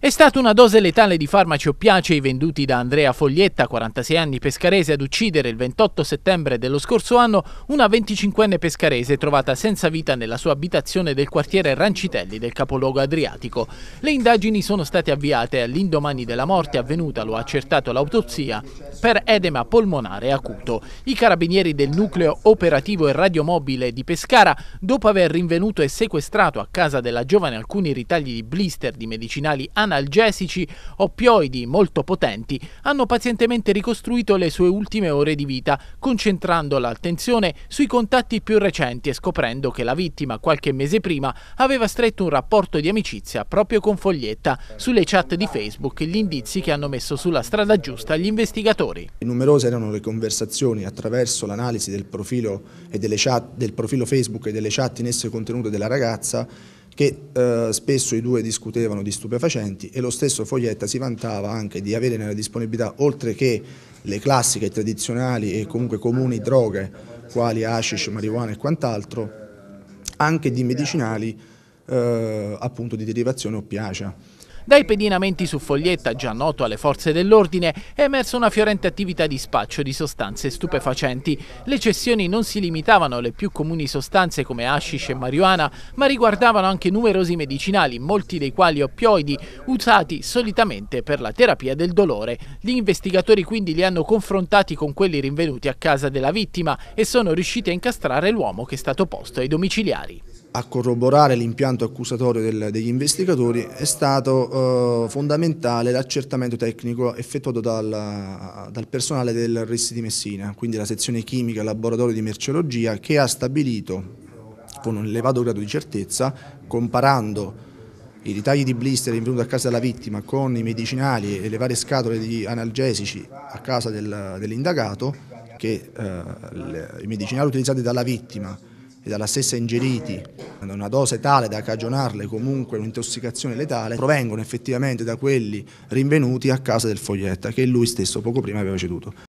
È stata una dose letale di farmaci oppiacei venduti da Andrea Foglietta, 46 anni pescarese, ad uccidere il 28 settembre dello scorso anno una 25enne pescarese trovata senza vita nella sua abitazione del quartiere Rancitelli del capoluogo adriatico. Le indagini sono state avviate all'indomani della morte avvenuta, lo ha accertato l'autopsia, per edema polmonare acuto. I carabinieri del nucleo operativo e radiomobile di Pescara, dopo aver rinvenuto e sequestrato a casa della giovane alcuni ritagli di blister di medicinali antivirali, analgesici, oppioidi molto potenti hanno pazientemente ricostruito le sue ultime ore di vita, concentrando l'attenzione sui contatti più recenti e scoprendo che la vittima qualche mese prima aveva stretto un rapporto di amicizia proprio con Foglietta. Sulle chat di Facebook e gli indizi che hanno messo sulla strada giusta gli investigatori. Numerose erano le conversazioni attraverso l'analisi del profilo del profilo Facebook e delle chat in esso contenute della ragazza che eh, spesso i due discutevano di stupefacenti e lo stesso Foglietta si vantava anche di avere nella disponibilità, oltre che le classiche tradizionali e comunque comuni droghe, quali hashish, marijuana e quant'altro, anche di medicinali eh, appunto di derivazione oppiacea. Dai pedinamenti su foglietta, già noto alle forze dell'ordine, è emersa una fiorente attività di spaccio di sostanze stupefacenti. Le cessioni non si limitavano alle più comuni sostanze come hashish e marijuana, ma riguardavano anche numerosi medicinali, molti dei quali oppioidi, usati solitamente per la terapia del dolore. Gli investigatori quindi li hanno confrontati con quelli rinvenuti a casa della vittima e sono riusciti a incastrare l'uomo che è stato posto ai domiciliari a corroborare l'impianto accusatorio del, degli investigatori è stato eh, fondamentale l'accertamento tecnico effettuato dal, dal personale del RIS di Messina, quindi la sezione chimica, laboratorio di merceologia, che ha stabilito con un elevato grado di certezza, comparando i ritagli di blister rinvenuti a casa della vittima con i medicinali e le varie scatole di analgesici a casa del, dell'indagato, che eh, le, i medicinali utilizzati dalla vittima e dalla stessa ingeriti ad una dose tale da cagionarle comunque un'intossicazione letale, provengono effettivamente da quelli rinvenuti a casa del Foglietta che lui stesso poco prima aveva ceduto.